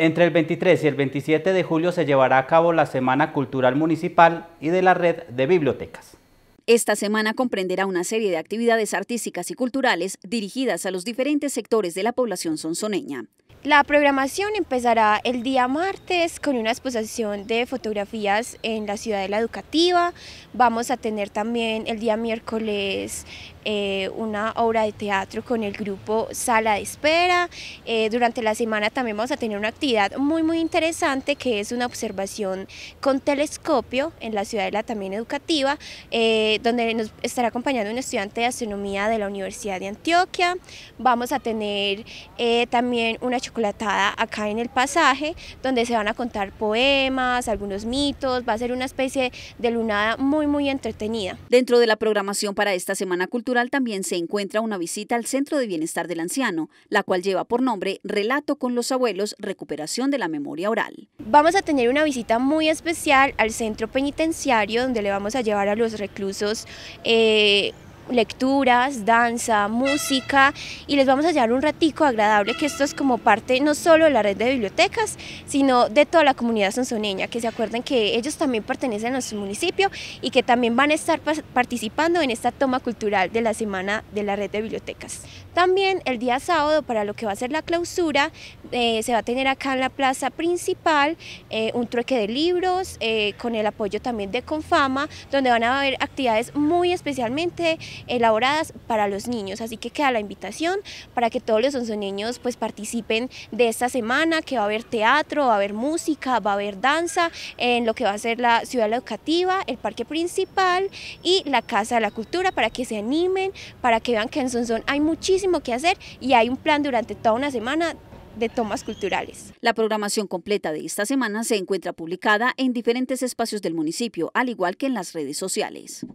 Entre el 23 y el 27 de julio se llevará a cabo la Semana Cultural Municipal y de la Red de Bibliotecas. Esta semana comprenderá una serie de actividades artísticas y culturales dirigidas a los diferentes sectores de la población sonzoneña. La programación empezará el día martes con una exposición de fotografías en la Ciudadela Educativa. Vamos a tener también el día miércoles eh, una obra de teatro con el grupo Sala de Espera. Eh, durante la semana también vamos a tener una actividad muy muy interesante que es una observación con telescopio en la Ciudadela también educativa, eh, donde nos estará acompañando un estudiante de astronomía de la Universidad de Antioquia. Vamos a tener también una acá en el pasaje, donde se van a contar poemas, algunos mitos, va a ser una especie de lunada muy muy entretenida. Dentro de la programación para esta Semana Cultural también se encuentra una visita al Centro de Bienestar del Anciano, la cual lleva por nombre Relato con los Abuelos, Recuperación de la Memoria Oral. Vamos a tener una visita muy especial al Centro Penitenciario, donde le vamos a llevar a los reclusos eh, lecturas, danza, música y les vamos a llevar un ratico agradable que esto es como parte no solo de la red de bibliotecas, sino de toda la comunidad sonsoneña, que se acuerden que ellos también pertenecen a nuestro municipio y que también van a estar participando en esta toma cultural de la semana de la red de bibliotecas. También el día sábado para lo que va a ser la clausura eh, se va a tener acá en la plaza principal eh, un trueque de libros eh, con el apoyo también de Confama, donde van a haber actividades muy especialmente elaboradas para los niños. Así que queda la invitación para que todos los niños pues participen de esta semana, que va a haber teatro, va a haber música, va a haber danza, en lo que va a ser la ciudad educativa, el parque principal y la Casa de la Cultura, para que se animen, para que vean que en Sonzón hay muchísimo que hacer y hay un plan durante toda una semana de tomas culturales. La programación completa de esta semana se encuentra publicada en diferentes espacios del municipio, al igual que en las redes sociales.